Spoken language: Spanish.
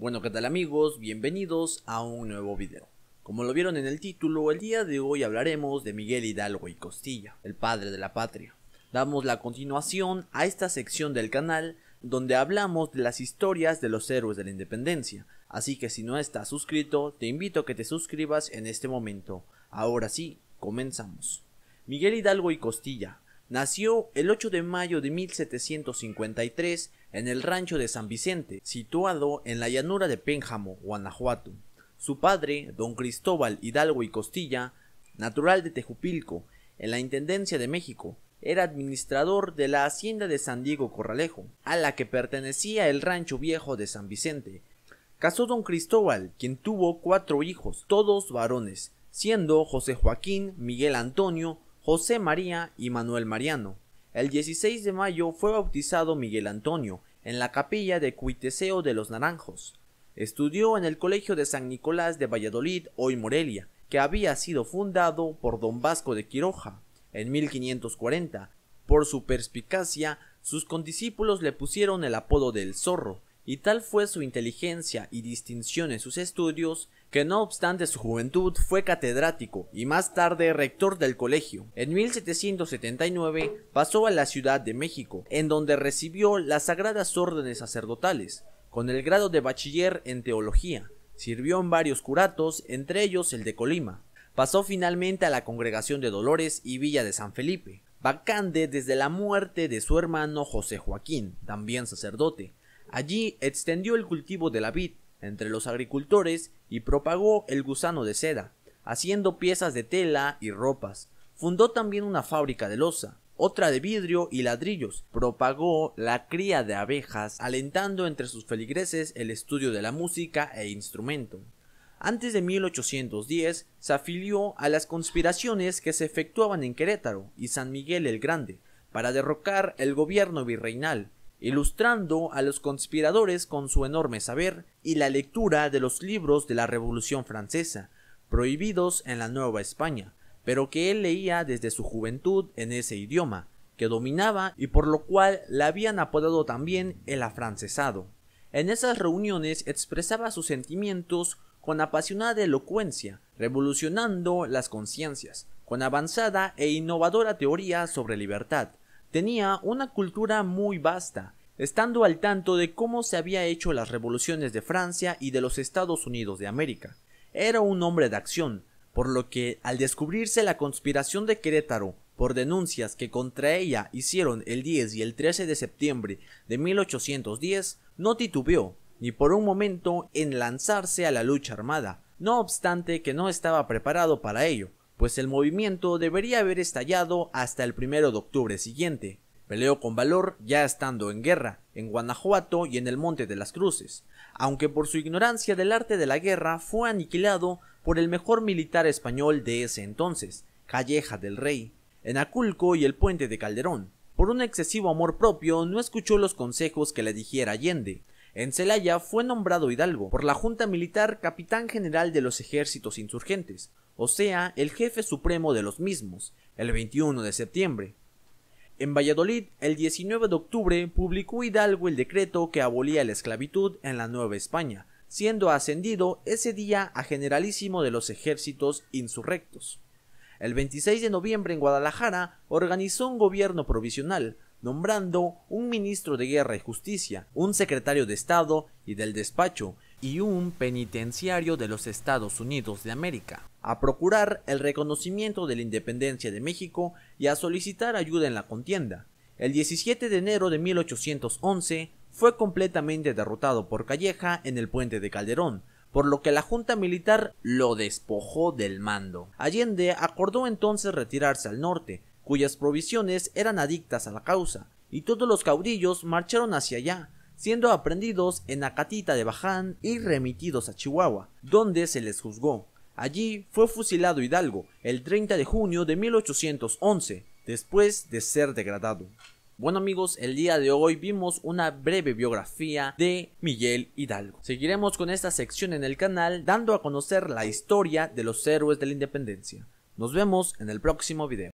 Bueno, ¿qué tal amigos? Bienvenidos a un nuevo video. Como lo vieron en el título, el día de hoy hablaremos de Miguel Hidalgo y Costilla, el padre de la patria. Damos la continuación a esta sección del canal donde hablamos de las historias de los héroes de la independencia, así que si no estás suscrito, te invito a que te suscribas en este momento. Ahora sí, comenzamos. Miguel Hidalgo y Costilla, Nació el 8 de mayo de 1753 en el rancho de San Vicente, situado en la llanura de Pénjamo, Guanajuato. Su padre, don Cristóbal Hidalgo y Costilla, natural de Tejupilco, en la Intendencia de México, era administrador de la hacienda de San Diego Corralejo, a la que pertenecía el rancho viejo de San Vicente. Casó don Cristóbal, quien tuvo cuatro hijos, todos varones, siendo José Joaquín, Miguel Antonio, José María y Manuel Mariano. El 16 de mayo fue bautizado Miguel Antonio en la capilla de Cuiteseo de los Naranjos. Estudió en el Colegio de San Nicolás de Valladolid, hoy Morelia, que había sido fundado por don Vasco de Quiroja en 1540. Por su perspicacia, sus condiscípulos le pusieron el apodo del zorro, y tal fue su inteligencia y distinción en sus estudios que no obstante su juventud fue catedrático y más tarde rector del colegio. En 1779 pasó a la Ciudad de México, en donde recibió las sagradas órdenes sacerdotales, con el grado de bachiller en teología. Sirvió en varios curatos, entre ellos el de Colima. Pasó finalmente a la Congregación de Dolores y Villa de San Felipe, vacante desde la muerte de su hermano José Joaquín, también sacerdote. Allí extendió el cultivo de la vid, entre los agricultores y propagó el gusano de seda, haciendo piezas de tela y ropas. Fundó también una fábrica de loza, otra de vidrio y ladrillos. Propagó la cría de abejas, alentando entre sus feligreses el estudio de la música e instrumento. Antes de 1810 se afilió a las conspiraciones que se efectuaban en Querétaro y San Miguel el Grande para derrocar el gobierno virreinal ilustrando a los conspiradores con su enorme saber y la lectura de los libros de la Revolución Francesa, prohibidos en la Nueva España, pero que él leía desde su juventud en ese idioma, que dominaba y por lo cual la habían apodado también el afrancesado. En esas reuniones expresaba sus sentimientos con apasionada elocuencia, revolucionando las conciencias, con avanzada e innovadora teoría sobre libertad, tenía una cultura muy vasta, estando al tanto de cómo se había hecho las revoluciones de Francia y de los Estados Unidos de América. Era un hombre de acción, por lo que al descubrirse la conspiración de Querétaro por denuncias que contra ella hicieron el 10 y el 13 de septiembre de 1810, no titubeó ni por un momento en lanzarse a la lucha armada, no obstante que no estaba preparado para ello, pues el movimiento debería haber estallado hasta el primero de octubre siguiente. Peleó con valor ya estando en guerra, en Guanajuato y en el Monte de las Cruces, aunque por su ignorancia del arte de la guerra fue aniquilado por el mejor militar español de ese entonces, Calleja del Rey, en Aculco y el puente de Calderón. Por un excesivo amor propio no escuchó los consejos que le dijera Allende, en Celaya fue nombrado Hidalgo por la Junta Militar capitán general de los ejércitos insurgentes, o sea, el jefe supremo de los mismos, el 21 de septiembre. En Valladolid, el 19 de octubre, publicó Hidalgo el decreto que abolía la esclavitud en la Nueva España, siendo ascendido ese día a generalísimo de los ejércitos insurrectos. El 26 de noviembre en Guadalajara organizó un gobierno provisional, nombrando un ministro de Guerra y Justicia, un secretario de Estado y del despacho, y un penitenciario de los Estados Unidos de América a procurar el reconocimiento de la independencia de México y a solicitar ayuda en la contienda. El 17 de enero de 1811 fue completamente derrotado por Calleja en el puente de Calderón, por lo que la Junta Militar lo despojó del mando. Allende acordó entonces retirarse al norte, cuyas provisiones eran adictas a la causa, y todos los caudillos marcharon hacia allá, siendo aprendidos en Acatita de Baján y remitidos a Chihuahua, donde se les juzgó. Allí fue fusilado Hidalgo el 30 de junio de 1811, después de ser degradado. Bueno amigos, el día de hoy vimos una breve biografía de Miguel Hidalgo. Seguiremos con esta sección en el canal dando a conocer la historia de los héroes de la independencia. Nos vemos en el próximo video.